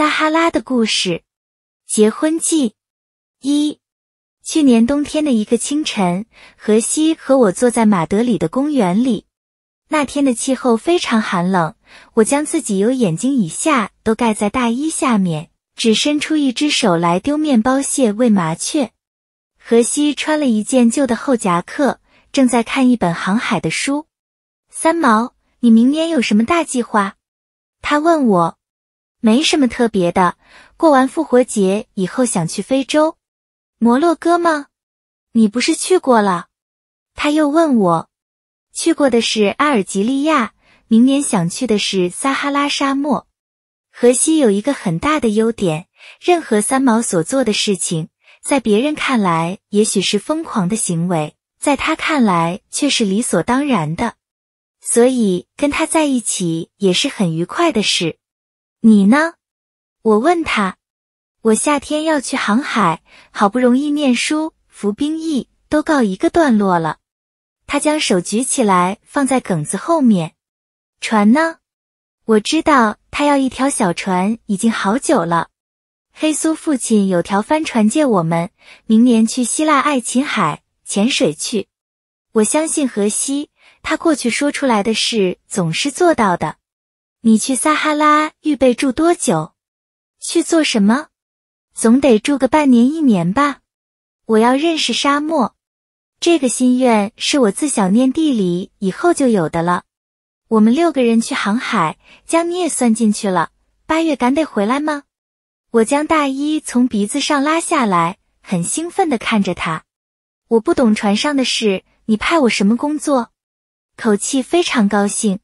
撒哈拉的故事，结婚记一。去年冬天的一个清晨，荷西和我坐在马德里的公园里。那天的气候非常寒冷，我将自己由眼睛以下都盖在大衣下面，只伸出一只手来丢面包屑喂麻雀。荷西穿了一件旧的厚夹克，正在看一本航海的书。三毛，你明年有什么大计划？他问我。没什么特别的。过完复活节以后想去非洲、摩洛哥吗？你不是去过了？他又问我，去过的是阿尔及利亚，明年想去的是撒哈拉沙漠。河西有一个很大的优点，任何三毛所做的事情，在别人看来也许是疯狂的行为，在他看来却是理所当然的，所以跟他在一起也是很愉快的事。你呢？我问他，我夏天要去航海，好不容易念书、服兵役都告一个段落了。他将手举起来，放在梗子后面。船呢？我知道他要一条小船已经好久了。黑苏父亲有条帆船借我们，明年去希腊爱琴海潜水去。我相信荷西，他过去说出来的事总是做到的。你去撒哈拉预备住多久？去做什么？总得住个半年一年吧。我要认识沙漠，这个心愿是我自小念地理以后就有的了。我们六个人去航海，将你也算进去了。八月赶得回来吗？我将大衣从鼻子上拉下来，很兴奋地看着他。我不懂船上的事，你派我什么工作？口气非常高兴。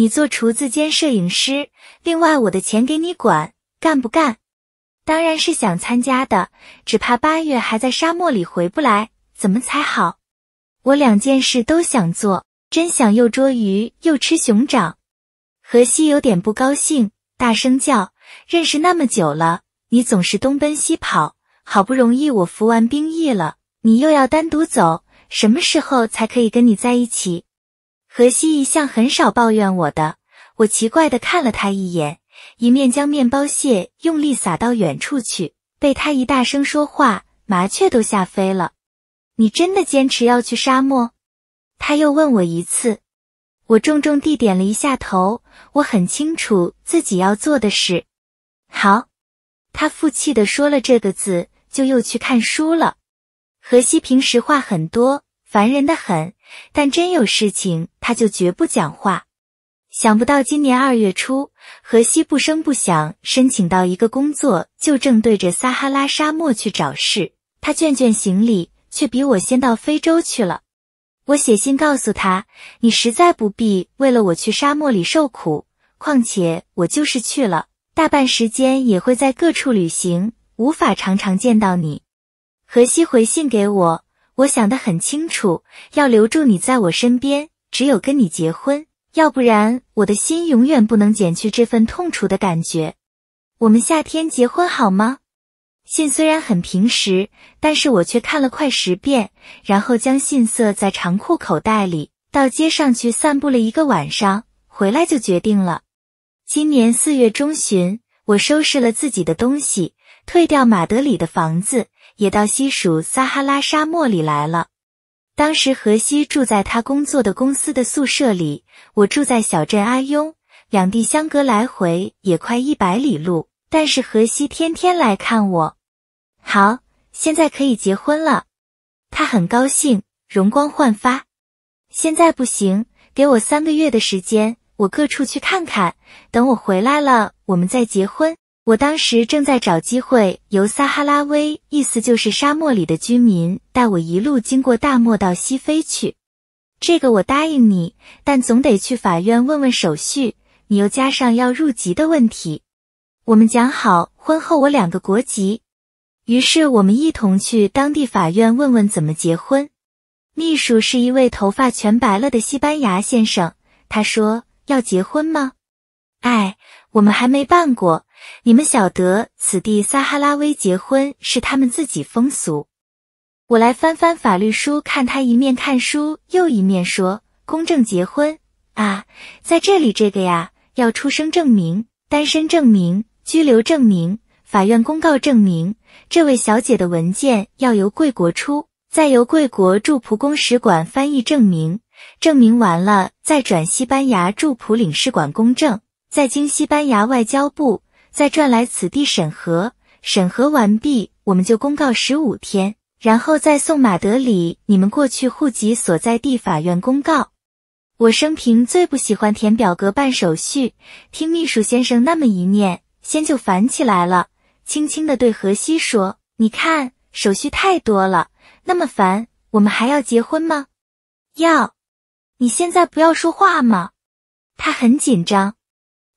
你做厨子兼摄影师，另外我的钱给你管，干不干？当然是想参加的，只怕八月还在沙漠里回不来，怎么才好？我两件事都想做，真想又捉鱼又吃熊掌。荷西有点不高兴，大声叫：“认识那么久了，你总是东奔西跑，好不容易我服完兵役了，你又要单独走，什么时候才可以跟你在一起？”荷西一向很少抱怨我的，我奇怪的看了他一眼，一面将面包屑用力撒到远处去。被他一大声说话，麻雀都吓飞了。你真的坚持要去沙漠？他又问我一次。我重重地点了一下头。我很清楚自己要做的事。好，他负气地说了这个字，就又去看书了。荷西平时话很多，烦人的很。但真有事情，他就绝不讲话。想不到今年二月初，荷西不声不响申请到一个工作，就正对着撒哈拉沙漠去找事。他卷卷行李，却比我先到非洲去了。我写信告诉他：“你实在不必为了我去沙漠里受苦，况且我就是去了，大半时间也会在各处旅行，无法常常见到你。”荷西回信给我。我想得很清楚，要留住你在我身边，只有跟你结婚，要不然我的心永远不能减去这份痛楚的感觉。我们夏天结婚好吗？信虽然很平实，但是我却看了快十遍，然后将信塞在长裤口袋里，到街上去散步了一个晚上，回来就决定了。今年四月中旬，我收拾了自己的东西，退掉马德里的房子。也到西属撒哈拉沙漠里来了。当时荷西住在他工作的公司的宿舍里，我住在小镇阿庸，两地相隔，来回也快一百里路。但是荷西天天来看我。好，现在可以结婚了。他很高兴，容光焕发。现在不行，给我三个月的时间，我各处去看看。等我回来了，我们再结婚。我当时正在找机会，由撒哈拉威，意思就是沙漠里的居民带我一路经过大漠到西非去。这个我答应你，但总得去法院问问手续。你又加上要入籍的问题，我们讲好婚后我两个国籍。于是我们一同去当地法院问问怎么结婚。秘书是一位头发全白了的西班牙先生，他说：“要结婚吗？”哎。我们还没办过，你们晓得，此地撒哈拉威结婚是他们自己风俗。我来翻翻法律书，看他一面看书，又一面说公证结婚啊，在这里这个呀，要出生证明、单身证明、拘留证明、法院公告证明。这位小姐的文件要由贵国出，再由贵国驻蒲公使馆翻译证明，证明完了再转西班牙驻蒲领事馆公证。再经西班牙外交部再转来此地审核，审核完毕我们就公告十五天，然后再送马德里你们过去户籍所在地法院公告。我生平最不喜欢填表格办手续，听秘书先生那么一念，先就烦起来了，轻轻的对荷西说：“你看手续太多了，那么烦，我们还要结婚吗？要，你现在不要说话嘛。”他很紧张。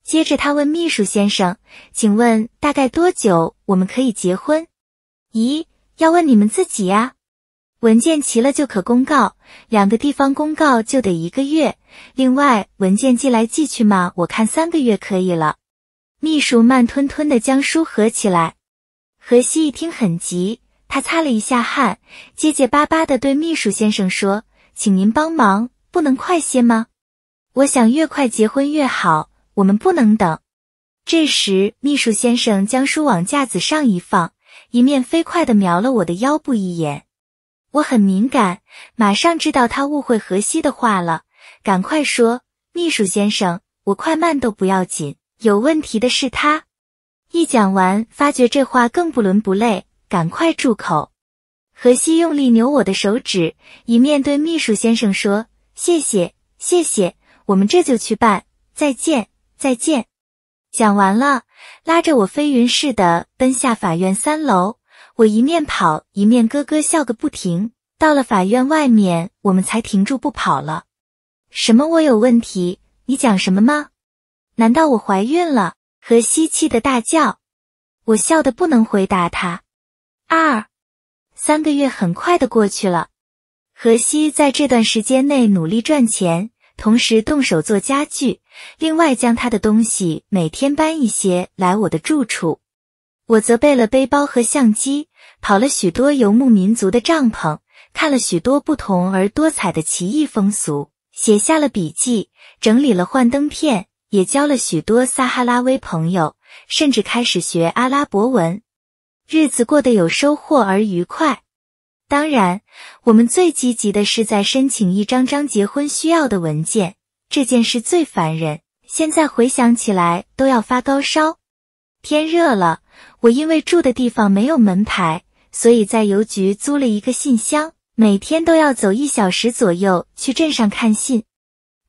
接着他问秘书先生：“请问大概多久我们可以结婚？”“咦，要问你们自己呀。文件齐了就可公告，两个地方公告就得一个月。另外文件寄来寄去嘛，我看三个月可以了。”秘书慢吞吞的将书合起来。荷西一听很急，他擦了一下汗，结结巴巴的对秘书先生说：“请您帮忙，不能快些吗？我想越快结婚越好。”我们不能等。这时，秘书先生将书往架子上一放，一面飞快地瞄了我的腰部一眼。我很敏感，马上知道他误会何西的话了，赶快说：“秘书先生，我快慢都不要紧，有问题的是他。”一讲完，发觉这话更不伦不类，赶快住口。何西用力扭我的手指，一面对秘书先生说：“谢谢，谢谢，我们这就去办，再见。”再见，讲完了，拉着我飞云似的奔下法院三楼。我一面跑一面咯咯笑个不停。到了法院外面，我们才停住不跑了。什么？我有问题？你讲什么吗？难道我怀孕了？何西气的大叫。我笑得不能回答他。二，三个月很快的过去了。何西在这段时间内努力赚钱。同时动手做家具，另外将他的东西每天搬一些来我的住处。我则备了背包和相机，跑了许多游牧民族的帐篷，看了许多不同而多彩的奇异风俗，写下了笔记，整理了幻灯片，也交了许多撒哈拉威朋友，甚至开始学阿拉伯文。日子过得有收获而愉快。当然，我们最积极的是在申请一张张结婚需要的文件，这件事最烦人。现在回想起来都要发高烧。天热了，我因为住的地方没有门牌，所以在邮局租了一个信箱，每天都要走一小时左右去镇上看信。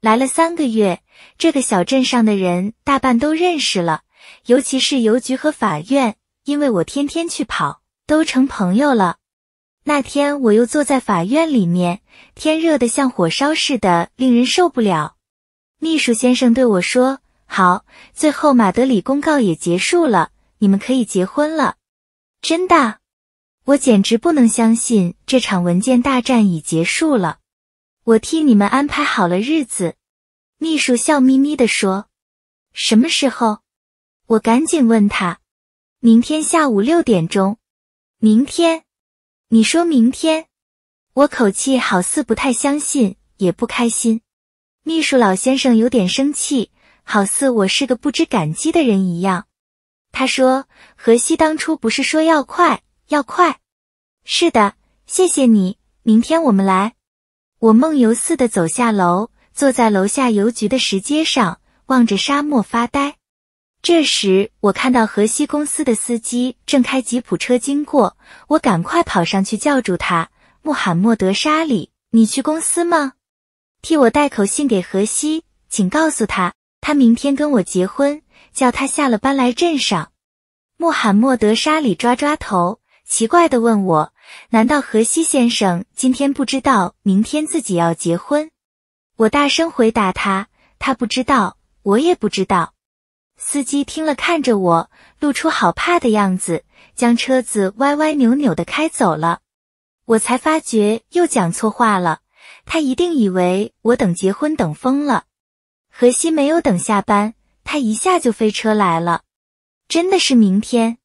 来了三个月，这个小镇上的人大半都认识了，尤其是邮局和法院，因为我天天去跑，都成朋友了。那天我又坐在法院里面，天热得像火烧似的，令人受不了。秘书先生对我说：“好，最后马德里公告也结束了，你们可以结婚了。”真的？我简直不能相信这场文件大战已结束了。我替你们安排好了日子。秘书笑眯眯地说：“什么时候？”我赶紧问他：“明天下午六点钟。”明天。你说明天，我口气好似不太相信，也不开心。秘书老先生有点生气，好似我是个不知感激的人一样。他说：“何西当初不是说要快，要快？”是的，谢谢你，明天我们来。我梦游似的走下楼，坐在楼下邮局的石阶上，望着沙漠发呆。这时，我看到河西公司的司机正开吉普车经过，我赶快跑上去叫住他：“穆罕默德·沙里，你去公司吗？替我带口信给河西，请告诉他，他明天跟我结婚，叫他下了班来镇上。”穆罕默德·沙里抓抓头，奇怪地问我：“难道河西先生今天不知道明天自己要结婚？”我大声回答他：“他不知道，我也不知道。”司机听了，看着我，露出好怕的样子，将车子歪歪扭扭的开走了。我才发觉又讲错话了，他一定以为我等结婚等疯了。何西没有等下班，他一下就飞车来了。真的是明天？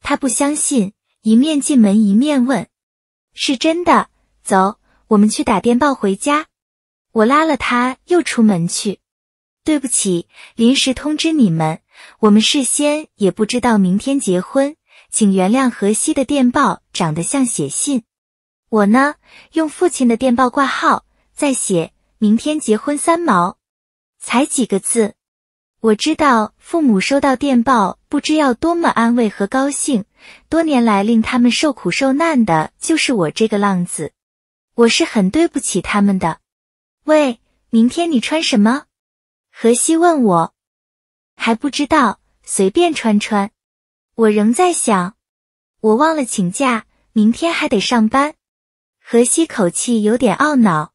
他不相信，一面进门一面问：“是真的？”走，我们去打电报回家。我拉了他，又出门去。对不起，临时通知你们，我们事先也不知道明天结婚，请原谅河西的电报长得像写信。我呢，用父亲的电报挂号，再写明天结婚三毛，才几个字。我知道父母收到电报，不知要多么安慰和高兴。多年来令他们受苦受难的就是我这个浪子，我是很对不起他们的。喂，明天你穿什么？荷西问我，还不知道，随便穿穿。我仍在想，我忘了请假，明天还得上班。荷西口气有点懊恼。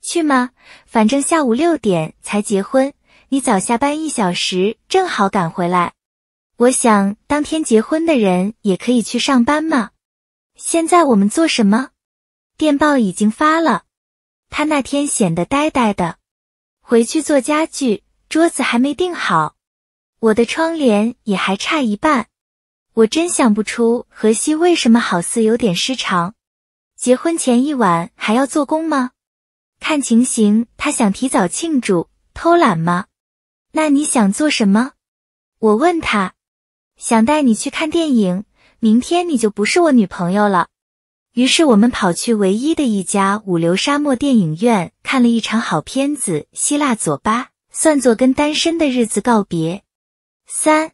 去吗？反正下午六点才结婚，你早下班一小时，正好赶回来。我想，当天结婚的人也可以去上班吗？现在我们做什么？电报已经发了。他那天显得呆呆的。回去做家具，桌子还没定好，我的窗帘也还差一半。我真想不出荷西为什么好似有点失常。结婚前一晚还要做工吗？看情形他想提早庆祝，偷懒吗？那你想做什么？我问他，想带你去看电影。明天你就不是我女朋友了。于是我们跑去唯一的一家五流沙漠电影院。看了一场好片子《希腊左巴》，算作跟单身的日子告别。三，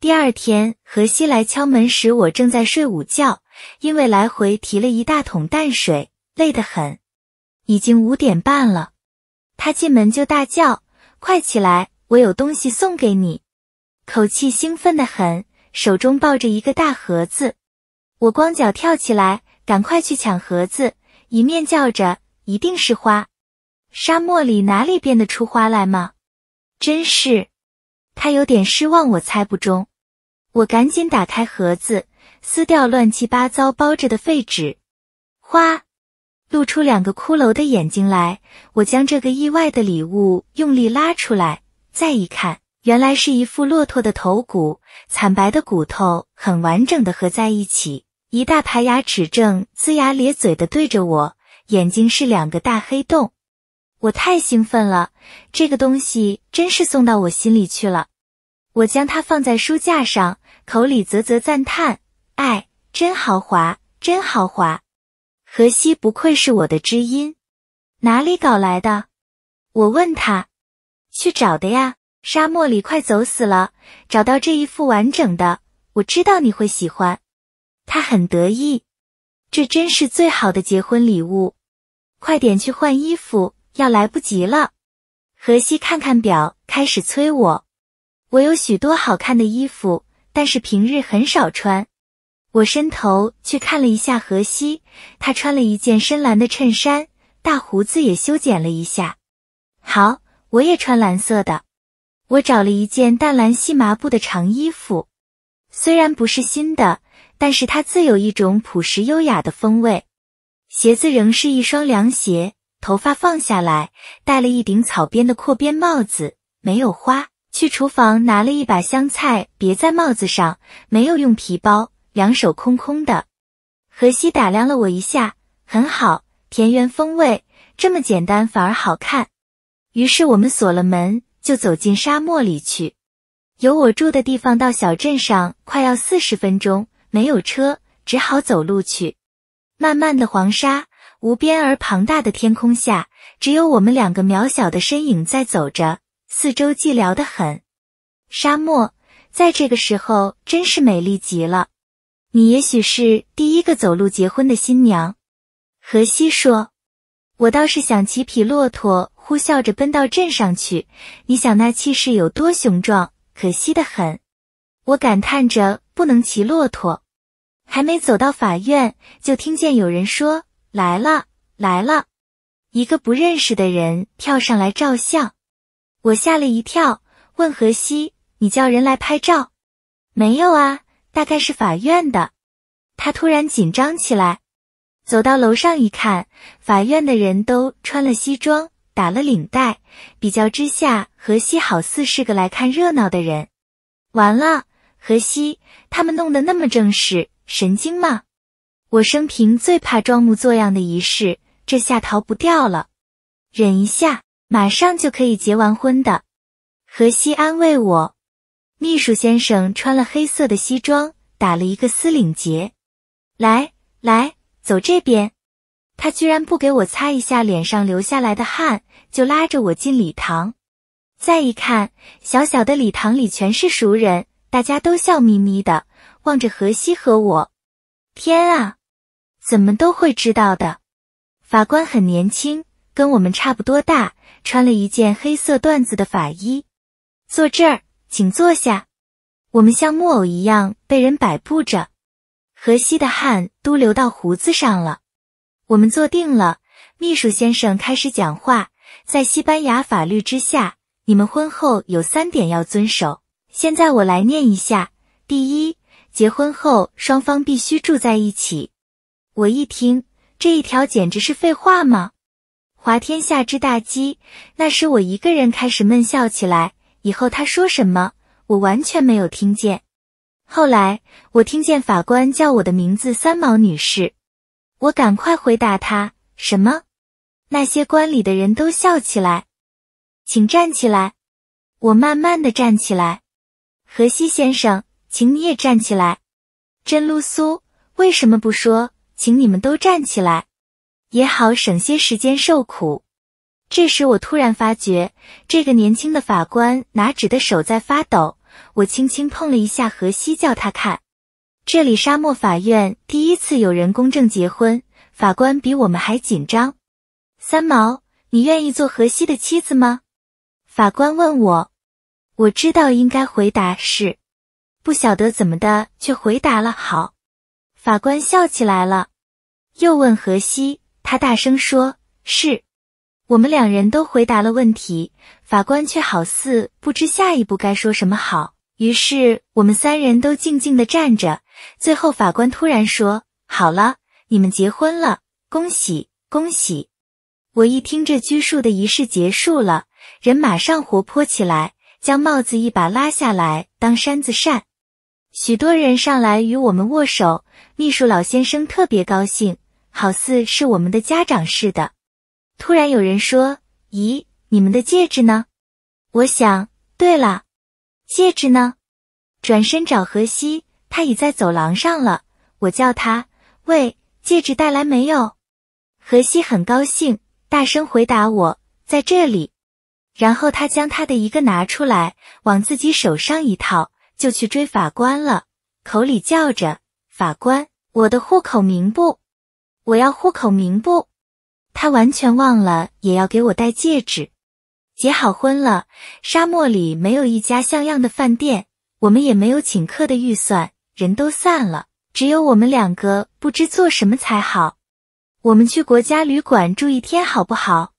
第二天荷西来敲门时，我正在睡午觉，因为来回提了一大桶淡水，累得很。已经五点半了，他进门就大叫：“快起来，我有东西送给你！”口气兴奋的很，手中抱着一个大盒子。我光脚跳起来，赶快去抢盒子，一面叫着：“一定是花！”沙漠里哪里变得出花来吗？真是，他有点失望。我猜不中，我赶紧打开盒子，撕掉乱七八糟包着的废纸，花露出两个骷髅的眼睛来。我将这个意外的礼物用力拉出来，再一看，原来是一副骆驼的头骨，惨白的骨头很完整的合在一起，一大排牙齿正龇牙咧嘴的对着我，眼睛是两个大黑洞。我太兴奋了，这个东西真是送到我心里去了。我将它放在书架上，口里啧啧赞叹：“哎，真豪华，真豪华！”荷西不愧是我的知音，哪里搞来的？我问他：“去找的呀，沙漠里快走死了，找到这一副完整的，我知道你会喜欢。”他很得意：“这真是最好的结婚礼物。”快点去换衣服。要来不及了，荷西看看表，开始催我。我有许多好看的衣服，但是平日很少穿。我伸头去看了一下荷西，他穿了一件深蓝的衬衫，大胡子也修剪了一下。好，我也穿蓝色的。我找了一件淡蓝细麻布的长衣服，虽然不是新的，但是它自有一种朴实优雅的风味。鞋子仍是一双凉鞋。头发放下来，戴了一顶草编的阔边帽子，没有花。去厨房拿了一把香菜，别在帽子上，没有用皮包，两手空空的。荷西打量了我一下，很好，田园风味，这么简单反而好看。于是我们锁了门，就走进沙漠里去。由我住的地方到小镇上，快要四十分钟，没有车，只好走路去。漫漫的黄沙。无边而庞大的天空下，只有我们两个渺小的身影在走着，四周寂寥的很。沙漠在这个时候真是美丽极了。你也许是第一个走路结婚的新娘，荷西说。我倒是想骑匹骆驼，呼啸着奔到镇上去。你想那气势有多雄壮？可惜的很，我感叹着不能骑骆驼。还没走到法院，就听见有人说。来了，来了！一个不认识的人跳上来照相，我吓了一跳，问何西：“你叫人来拍照没有啊？”“大概是法院的。”他突然紧张起来，走到楼上一看，法院的人都穿了西装，打了领带，比较之下，何西好似是个来看热闹的人。完了，何西，他们弄得那么正式，神经吗？我生平最怕装模作样的仪式，这下逃不掉了。忍一下，马上就可以结完婚的。荷西安慰我。秘书先生穿了黑色的西装，打了一个丝领结。来来，走这边。他居然不给我擦一下脸上流下来的汗，就拉着我进礼堂。再一看，小小的礼堂里全是熟人，大家都笑眯眯的望着荷西和我。天啊！怎么都会知道的。法官很年轻，跟我们差不多大，穿了一件黑色缎子的法衣，坐这儿，请坐下。我们像木偶一样被人摆布着，荷西的汗都流到胡子上了。我们坐定了。秘书先生开始讲话。在西班牙法律之下，你们婚后有三点要遵守。现在我来念一下：第一，结婚后双方必须住在一起。我一听这一条简直是废话吗？滑天下之大稽！那时我一个人开始闷笑起来。以后他说什么，我完全没有听见。后来我听见法官叫我的名字“三毛女士”，我赶快回答他：“什么？”那些观礼的人都笑起来。请站起来。我慢慢的站起来。何西先生，请你也站起来。真露苏，为什么不说？请你们都站起来，也好省些时间受苦。这时我突然发觉，这个年轻的法官拿纸的手在发抖。我轻轻碰了一下荷西，叫他看。这里沙漠法院第一次有人公证结婚，法官比我们还紧张。三毛，你愿意做荷西的妻子吗？法官问我。我知道应该回答是，不晓得怎么的却回答了好。法官笑起来了，又问何西。他大声说：“是。”我们两人都回答了问题，法官却好似不知下一步该说什么好。于是我们三人都静静的站着。最后，法官突然说：“好了，你们结婚了，恭喜恭喜！”我一听这拘束的仪式结束了，人马上活泼起来，将帽子一把拉下来当扇子扇。许多人上来与我们握手，秘书老先生特别高兴，好似是我们的家长似的。突然有人说：“咦，你们的戒指呢？”我想，对了，戒指呢？转身找荷西，他已在走廊上了。我叫他：“喂，戒指带来没有？”荷西很高兴，大声回答我：“在这里。”然后他将他的一个拿出来，往自己手上一套。就去追法官了，口里叫着：“法官，我的户口名簿，我要户口名簿。”他完全忘了也要给我戴戒指。结好婚了，沙漠里没有一家像样的饭店，我们也没有请客的预算，人都散了，只有我们两个不知做什么才好。我们去国家旅馆住一天好不好？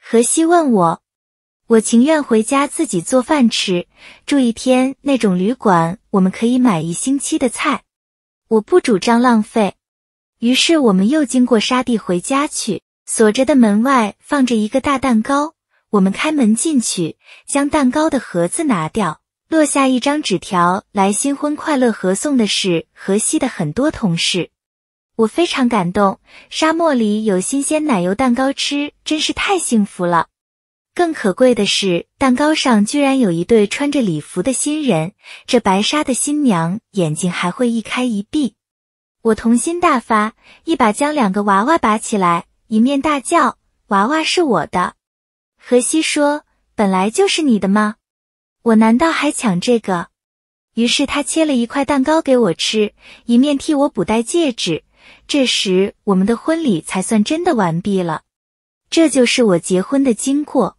荷西问我。我情愿回家自己做饭吃，住一天那种旅馆，我们可以买一星期的菜。我不主张浪费。于是我们又经过沙地回家去。锁着的门外放着一个大蛋糕，我们开门进去，将蛋糕的盒子拿掉，落下一张纸条来：新婚快乐！合送的是河西的很多同事，我非常感动。沙漠里有新鲜奶油蛋糕吃，真是太幸福了。更可贵的是，蛋糕上居然有一对穿着礼服的新人，这白纱的新娘眼睛还会一开一闭。我童心大发，一把将两个娃娃拔起来，一面大叫：“娃娃是我的！”荷西说：“本来就是你的吗？我难道还抢这个？”于是他切了一块蛋糕给我吃，一面替我补戴戒指。这时，我们的婚礼才算真的完毕了。这就是我结婚的经过。